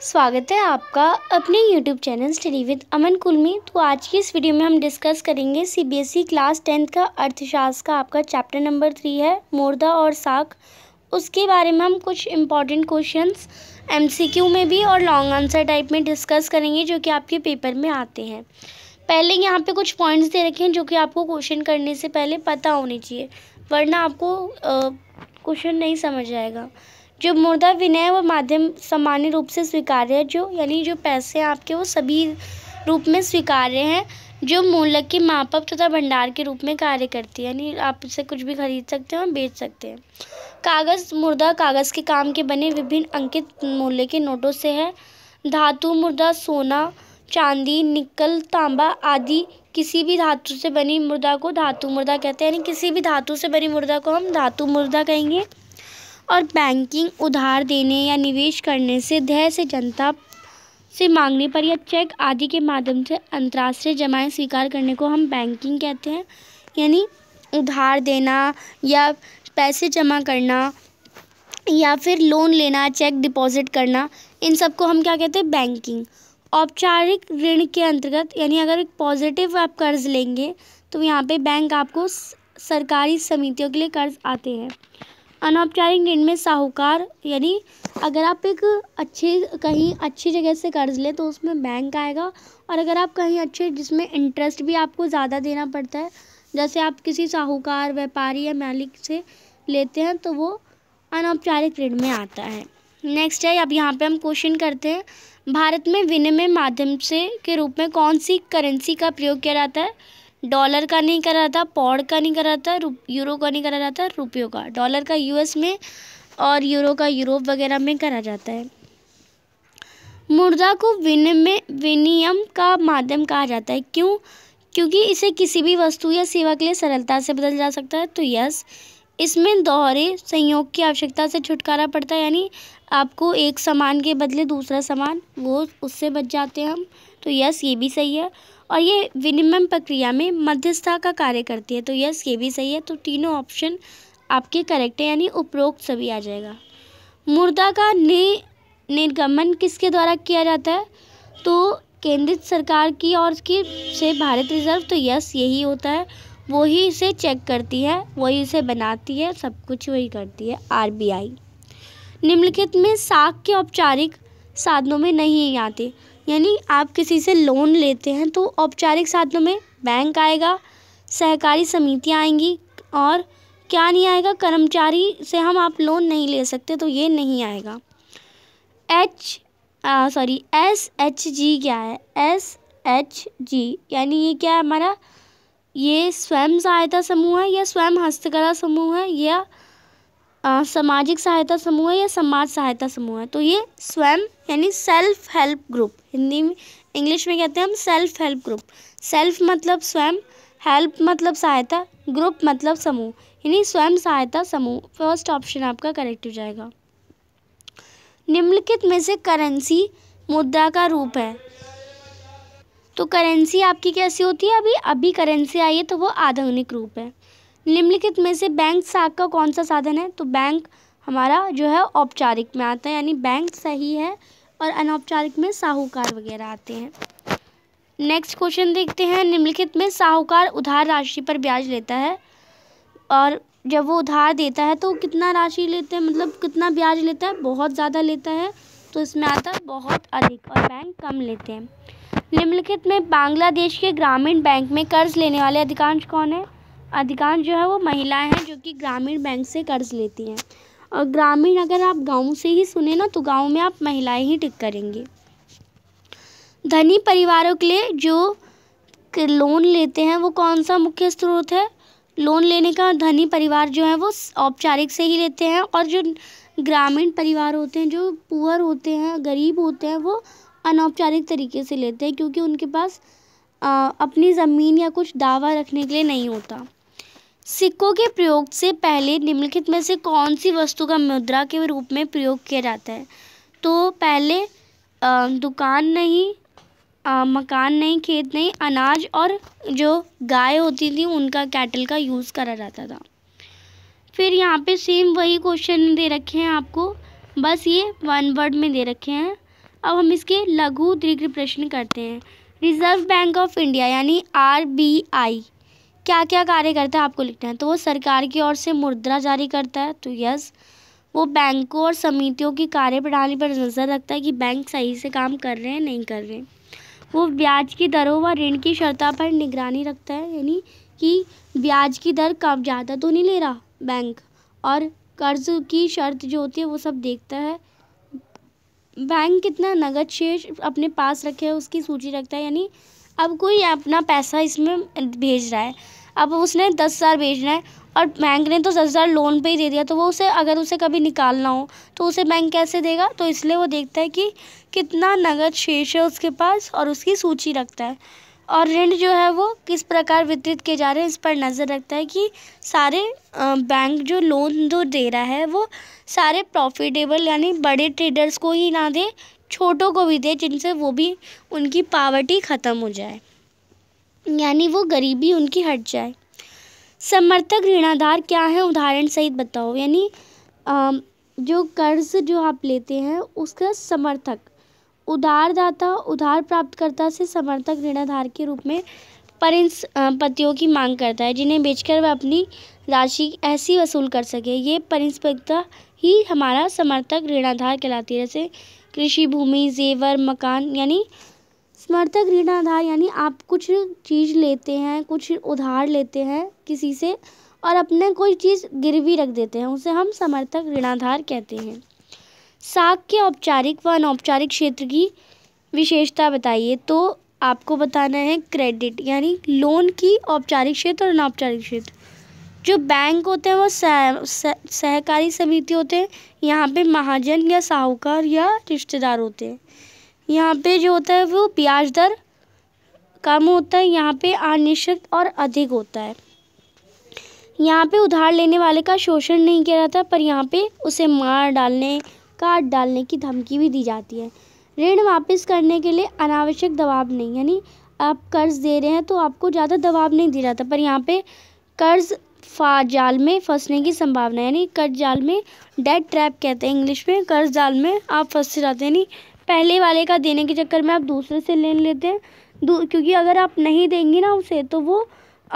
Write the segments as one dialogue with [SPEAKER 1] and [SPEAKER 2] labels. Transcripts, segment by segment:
[SPEAKER 1] स्वागत है आपका अपने YouTube channel study with Aman Kulmi तो आज की इस वीडियो में हम डिस्कस करेंगे ई क्लास टेंथ का अर्थशास्त्र का आपका चैप्टर नंबर थ्री है मोरदा और साख उसके बारे में हम कुछ इम्पॉर्टेंट क्वेश्चंस एमसीक्यू में भी और लॉन्ग आंसर टाइप में डिस्कस करेंगे जो कि आपके पेपर में आते हैं पहले यहाँ पे कुछ पॉइंट्स दे रखे हैं जो कि आपको क्वेश्चन करने से पहले पता होने चाहिए वरना आपको क्वेश्चन नहीं समझ आएगा जो मुर्दा विनय है वो माध्यम सामान्य रूप से स्वीकार्य है जो यानी जो पैसे हैं आपके वो सभी रूप में स्वीकार्य हैं जो मूल्य की मापक तथा भंडार के रूप में कार्य करती है यानी आप इसे कुछ भी खरीद सकते हैं और बेच सकते हैं कागज़ मुर्दा कागज़ के काम के बने विभिन्न अंकित मूल्य के नोटों से है धातु मुर्दा सोना चांदी निकल तांबा आदि किसी भी धातु से बनी मुर्दा को धातु मुर्दा कहते हैं यानी किसी भी धातु से बनी मुर्दा को हम धातु मुर्दा कहेंगे और बैंकिंग उधार देने या निवेश करने से धैर्य से जनता से मांगने पर या चेक आदि के माध्यम से अंतर्राष्ट्रीय जमाएँ स्वीकार करने को हम बैंकिंग कहते हैं यानी उधार देना या पैसे जमा करना या फिर लोन लेना चेक डिपॉजिट करना इन सब को हम क्या कहते हैं बैंकिंग औपचारिक ऋण के अंतर्गत यानी अगर एक पॉजिटिव आप कर्ज लेंगे तो यहाँ पे बैंक आपको सरकारी समितियों के लिए कर्ज आते हैं अनौपचारिक ऋण में साहूकार यानी अगर आप एक अच्छे कहीं अच्छी जगह से कर्ज लें तो उसमें बैंक आएगा और अगर आप कहीं अच्छे जिसमें इंटरेस्ट भी आपको ज़्यादा देना पड़ता है जैसे आप किसी साहूकार व्यापारी या मालिक से लेते हैं तो वो अनौपचारिक ऋण में आता है नेक्स्ट है अब यहाँ पे हम क्वेश्चन करते हैं भारत में विनिमय माध्यम से के रूप में कौन सी करेंसी का प्रयोग किया जाता है डॉलर का नहीं कर रहा था पौड का नहीं कर रहा था यूरो का नहीं करा रहा था रुपयों का डॉलर का यूएस में और यूरो का यूरोप वगैरह में करा जाता है मुर्दा को विनिमय विनियम का माध्यम कहा जाता है क्यों क्योंकि इसे किसी भी वस्तु या सेवा के लिए सरलता से बदल जा सकता है तो यस इसमें दोहरे संयोग की आवश्यकता से छुटकारा पड़ता है यानी आपको एक सामान के बदले दूसरा सामान वो उससे बच जाते हैं हम तो यस ये भी सही है और ये विनिमय प्रक्रिया में मध्यस्थता का कार्य करती है तो यस ये भी सही है तो तीनों ऑप्शन आपके करेक्ट है यानी उपरोक्त सभी आ जाएगा मुर्दा का नि निर्गमन किसके द्वारा किया जाता है तो केंद्रित सरकार की और की से भारत रिजर्व तो यस यही होता है वही इसे चेक करती है वही इसे बनाती है सब कुछ वही करती है आरबीआई निम्नलिखित में साख के औपचारिक साधनों में नहीं आते यानी आप किसी से लोन लेते हैं तो औपचारिक साधनों में बैंक आएगा सहकारी समितियाँ आएंगी और क्या नहीं आएगा कर्मचारी से हम आप लोन नहीं ले सकते तो ये नहीं आएगा H sorry S H G क्या है एस एच जी यानी ये क्या है हमारा ये स्वयं सहायता समूह है या स्वयं हस्तकला समूह है या सामाजिक सहायता समूह है या समाज सहायता समूह है तो ये स्वयं यानी सेल्फ हेल्प ग्रुप हिंदी में इंग्लिश में कहते हैं हम सेल्फ हेल्प ग्रुप सेल्फ मतलब स्वयं हेल्प मतलब सहायता ग्रुप मतलब समूह यानी स्वयं सहायता समूह फर्स्ट ऑप्शन आपका करेक्ट हो जाएगा निम्नलिखित में से करेंसी मुद्रा का रूप है तो करेंसी आपकी कैसी होती है अभी अभी करेंसी आई है तो वो आधुनिक रूप है निम्नलिखित में से बैंक साख का कौन सा साधन है तो बैंक हमारा जो है औपचारिक में आता है यानी बैंक सही है और अनौपचारिक में साहूकार वगैरह आते हैं नेक्स्ट क्वेश्चन देखते हैं निम्नलिखित में साहूकार उधार राशि पर ब्याज लेता है और जब वो उधार देता है तो कितना राशि लेते हैं मतलब कितना ब्याज लेता है बहुत ज़्यादा लेता है तो इसमें आता है बहुत अधिक और बैंक कम लेते हैं निम्नलिखित में बांग्लादेश के ग्रामीण बैंक में कर्ज लेने वाले अधिकांश कौन है अधिकांश जो है वो महिलाएं हैं जो कि ग्रामीण बैंक से कर्ज़ लेती हैं और ग्रामीण अगर आप गांव से ही सुने ना तो गांव में आप महिलाएं ही टिक करेंगी धनी परिवारों के लिए जो लोन लेते हैं वो कौन सा मुख्य स्रोत है लोन लेने का धनी परिवार जो है वो औपचारिक से ही लेते हैं और जो ग्रामीण परिवार होते हैं जो पुअर होते हैं गरीब होते हैं वो अनौपचारिक तरीके से लेते हैं क्योंकि उनके पास आ, अपनी ज़मीन या कुछ दावा रखने के लिए नहीं होता सिक्कों के प्रयोग से पहले निम्नलिखित में से कौन सी वस्तु का मुद्रा के रूप में प्रयोग किया जाता है तो पहले दुकान नहीं आ, मकान नहीं खेत नहीं अनाज और जो गाय होती थी उनका कैटल का यूज़ करा जाता था फिर यहाँ पे सेम वही क्वेश्चन दे रखे हैं आपको बस ये वन वर्ड में दे रखे हैं अब हम इसके लघु दीर्घ प्रश्न करते हैं रिजर्व बैंक ऑफ इंडिया यानी आर बी आई क्या क्या कार्य करता है आपको लिखना है तो वो सरकार की ओर से मुद्रा जारी करता है तो यस वो बैंकों और समितियों की कार्य प्रणाली पर नज़र रखता है कि बैंक सही से काम कर रहे हैं नहीं कर रहे हैं वो ब्याज की दरों व ऋण की शर्ता पर निगरानी रखता है यानी कि ब्याज की दर कब ज़्यादा तो नहीं ले रहा बैंक और कर्ज की शर्त जो होती है वो सब देखता है बैंक कितना नगद शेष अपने पास रखे है उसकी सूची रखता है यानी अब कोई अपना पैसा इसमें भेज रहा है अब उसने दस हज़ार भेजना है और बैंक ने तो दस हज़ार लोन पे ही दे दिया तो वो उसे अगर उसे कभी निकालना हो तो उसे बैंक कैसे देगा तो इसलिए वो देखता है कि कितना नगद शेष है उसके पास और उसकी सूची रखता है और ऋण जो है वो किस प्रकार वितरित किए जा रहे हैं इस पर नज़र रखता है कि सारे बैंक जो लोन जो दे रहा है वो सारे प्रॉफिटेबल यानी बड़े ट्रेडर्स को ही ना दे छोटों को भी दे जिनसे वो भी उनकी पावर्टी ख़त्म हो जाए यानी वो गरीबी उनकी हट जाए समर्थक ऋणाधार क्या है उदाहरण सहित बताओ यानी जो कर्ज जो आप लेते हैं उसका समर्थक उधारदाता उधार प्राप्तकर्ता से समर्थक ऋणाधार के रूप में परिंस पतियों की मांग करता है जिन्हें बेचकर वह अपनी राशि ऐसी वसूल कर सके ये परिंसपतिता ही हमारा समर्थक ऋणाधार कहलाती है जैसे कृषि भूमि जेवर मकान यानी समर्थक ऋण आधार यानी आप कुछ चीज़ लेते हैं कुछ उधार लेते हैं किसी से और अपने कोई चीज़ गिरवी रख देते हैं उसे हम समर्थक ऋणाधार कहते हैं साख के औपचारिक व अनौपचारिक क्षेत्र की विशेषता बताइए तो आपको बताना है क्रेडिट यानी लोन की औपचारिक क्षेत्र और अनौपचारिक क्षेत्र जो बैंक होते हैं वो सह, सह, सहकारी समिति होते हैं यहाँ पे महाजन या साहूकार या रिश्तेदार होते हैं यहाँ पे जो होता है वो ब्याज दर कम होता है यहाँ पे अनिश्चित और अधिक होता है यहाँ पे उधार लेने वाले का शोषण नहीं किया जाता पर यहाँ पे उसे मार डालने काट डालने की धमकी भी दी जाती है ऋण वापस करने के लिए अनावश्यक दबाव नहीं यानी आप कर्ज़ दे रहे हैं तो आपको ज़्यादा दबाव नहीं दिया जाता पर यहाँ पे कर्ज़ फा जाल में फंसने की संभावना यानी कर्ज जाल में डेड ट्रैप कहते हैं इंग्लिश में कर्ज जाल में आप फंस जाते हैं यानी पहले वाले का देने के चक्कर में आप दूसरे से ले लेते हैं क्योंकि अगर आप नहीं देंगी ना उसे तो वो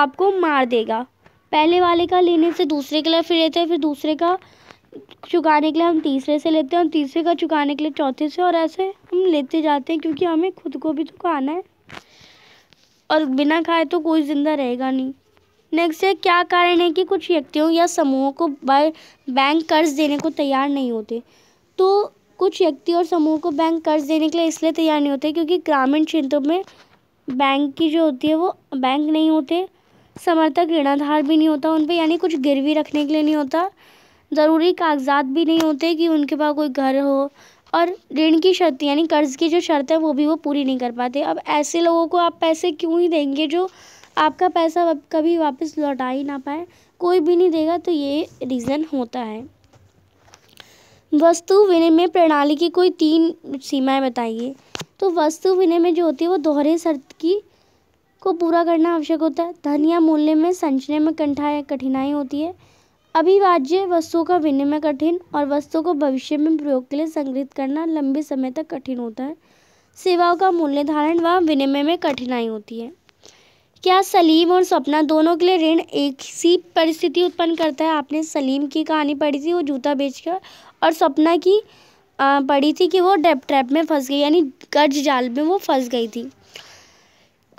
[SPEAKER 1] आपको मार देगा पहले वाले का लेने से दूसरे के लिए फिर लेते हैं फिर दूसरे का चुकाने के लिए हम तीसरे से लेते हैं और तीसरे का चुकाने के लिए चौथे से और ऐसे हम लेते जाते हैं क्योंकि हमें खुद को भी तो खाना है और बिना खाए तो कोई ज़िंदा रहेगा नहीं नेक्स्ट है क्या कारण है कि कुछ व्यक्तियों या समूहों को बैंक कर्ज देने को तैयार नहीं होते तो कुछ व्यक्ति और समूह को बैंक कर्ज देने के लिए इसलिए तैयार नहीं होते क्योंकि ग्रामीण क्षेत्रों में बैंक की जो होती है वो बैंक नहीं होते समर्थक ऋणाधार भी नहीं होता उन पर यानी कुछ गिरवी रखने के लिए नहीं होता ज़रूरी कागजात भी नहीं होते कि उनके पास कोई घर हो और ऋण की शर्त यानी कर्ज़ की जो शर्त है वो भी वो पूरी नहीं कर पाते अब ऐसे लोगों को आप पैसे क्यों ही देंगे जो आपका पैसा कभी वापस लौटा ही ना पाए कोई भी नहीं देगा तो ये रीज़न होता है वस्तु विनिमय प्रणाली की कोई तीन सीमाएं बताइए तो वस्तु विनिमय जो होती है वो दोहरे शर्त की को पूरा करना आवश्यक होता है धन या मूल्य में संचने में कंठा कठिनाई होती है अभिवाज्य वस्तुओं का विनिमय कठिन और वस्तुओं को भविष्य में प्रयोग के लिए संग्रहित करना लंबे समय तक कठिन होता है सेवाओं का मूल्य धारण व विनिमय में कठिनाई होती है क्या सलीम और सपना दोनों के लिए ऋण एक सी परिस्थिति उत्पन्न करता है आपने सलीम की कहानी पढ़ी थी वो जूता बेचकर और सपना की आ, पड़ी थी कि वो डेप ट्रैप में फंस गई यानी कर्ज जाल में वो फंस गई थी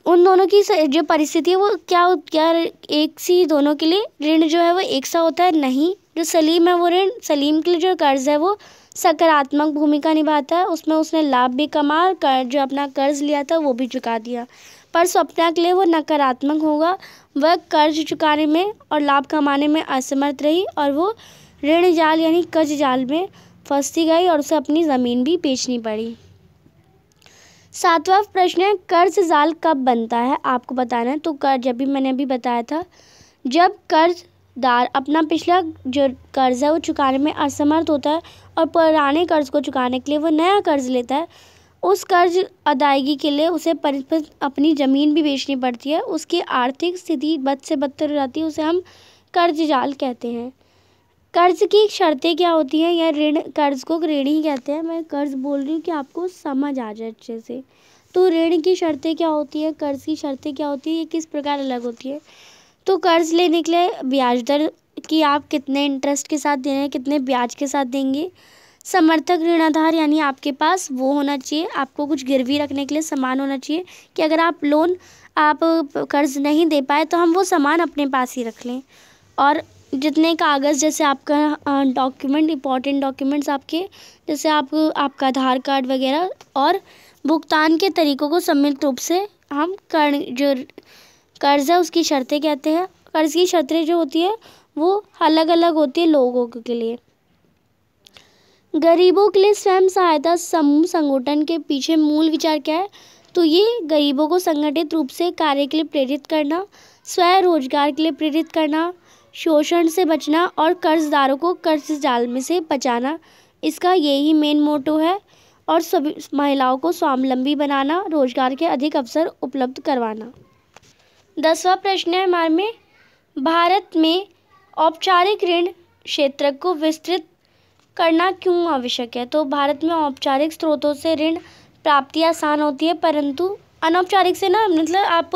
[SPEAKER 1] उन दोनों की जो परिस्थिति है वो क्या क्या एक सी दोनों के लिए ऋण जो है वो एक सा होता है नहीं जो सलीम है वो ऋण सलीम के लिए जो कर्ज है वो सकारात्मक भूमिका निभाता है उसमें उसने लाभ भी कमा कर जो अपना कर्ज लिया था वो भी चुका दिया पर सपना के लिए वो नकारात्मक होगा वह कर्ज चुकाने में और लाभ कमाने में असमर्थ रही और वो ऋण जाल यानी कर्ज जाल में फंसती गई और उसे अपनी ज़मीन भी बेचनी पड़ी सातवां प्रश्न है कर्ज जाल कब बनता है आपको बताना है तो कर्ज अभी मैंने अभी बताया था जब कर्जदार अपना पिछला जो कर्ज है वो चुकाने में असमर्थ होता है और पुराने कर्ज को चुकाने के लिए वो नया कर्ज लेता है उस कर्ज अदायगी के लिए उसे अपनी ज़मीन भी बेचनी पड़ती है उसकी आर्थिक स्थिति बद से बदतर रहती है उसे हम कर्ज जाल कहते हैं कर्ज की शर्तें क्या होती हैं या ऋण कर्ज को ऋण ही कहते हैं मैं कर्ज बोल रही हूँ कि आपको समझ आ जाए अच्छे से तो ऋण की शर्तें क्या होती है कर्ज की शर्तें क्या होती है ये किस प्रकार अलग होती है तो कर्ज लेने के लिए ब्याज दर कि आप कितने इंटरेस्ट के साथ दे रहे हैं कितने ब्याज के साथ देंगे समर्थक ऋण आधार यानी आपके पास वो होना चाहिए आपको कुछ गिरवी रखने के लिए सामान होना चाहिए कि अगर आप लोन आप कर्ज नहीं दे पाए तो हम वो सामान अपने पास ही रख लें और जितने कागज़ जैसे आपका डॉक्यूमेंट इंपॉर्टेंट डॉक्यूमेंट्स आपके जैसे आप आपका आधार कार्ड वगैरह और भुगतान के तरीक़ों को सम्मिलित रूप से हम कर जो कर्ज़ है उसकी शर्तें कहते हैं कर्ज़ की शर्तें जो होती है वो अलग अलग होती है लोगों के लिए गरीबों के लिए स्वयं सहायता समूह संगठन के पीछे मूल विचार क्या है तो ये गरीबों को संगठित रूप से कार्य के लिए प्रेरित करना स्वयं रोजगार के लिए प्रेरित करना शोषण से बचना और कर्जदारों को कर्ज जाल में से बचाना इसका यही मेन मोटो है और सभी महिलाओं को स्वावलंबी बनाना रोजगार के अधिक अवसर उपलब्ध करवाना दसवा प्रश्न है हमारे में भारत में औपचारिक ऋण क्षेत्र को विस्तृत करना क्यों आवश्यक है तो भारत में औपचारिक स्रोतों से ऋण प्राप्ति आसान होती है परंतु अनौपचारिक से ना मतलब आप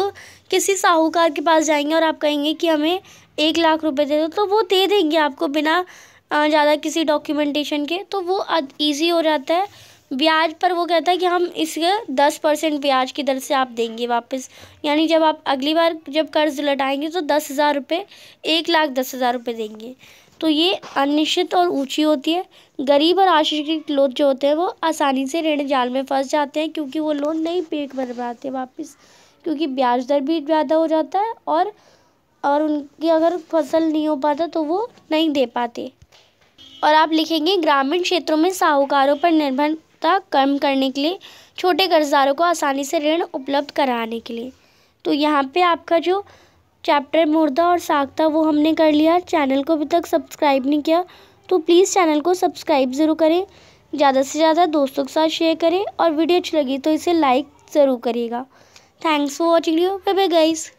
[SPEAKER 1] किसी साहूकार के पास जाएंगे और आप कहेंगे कि हमें एक लाख रुपए दे दो तो वो दे देंगे आपको बिना ज़्यादा किसी डॉक्यूमेंटेशन के तो वो ईजी हो जाता है ब्याज पर वो कहता है कि हम इसके दस परसेंट ब्याज की दर से आप देंगे वापस यानी जब आप अगली बार जब कर्ज लौटाएंगे तो दस हज़ार रुपये एक लाख दस हज़ार रुपये देंगे तो ये अनिश्चित और ऊंची होती है गरीब और आशिक्षित लोग जो होते हैं वो आसानी से ऋण जाल में फंस जाते हैं क्योंकि वो लोन नहीं पे कर पाते वापस क्योंकि ब्याज दर भी ज़्यादा हो जाता है और और उनकी अगर फसल नहीं हो पाता तो वो नहीं दे पाते और आप लिखेंगे ग्रामीण क्षेत्रों में साहूकारों पर निर्भरता कम करने के लिए छोटे कर्जदारों को आसानी से ऋण उपलब्ध कराने के लिए तो यहाँ पे आपका जो चैप्टर मुर्दा और साग था वो हमने कर लिया चैनल को अभी तक सब्सक्राइब नहीं किया तो प्लीज़ चैनल को सब्सक्राइब ज़रूर करें ज़्यादा से ज़्यादा दोस्तों के साथ शेयर करें और वीडियो अच्छी लगी तो इसे लाइक ज़रूर करिएगा thanks for watching you bye bye guys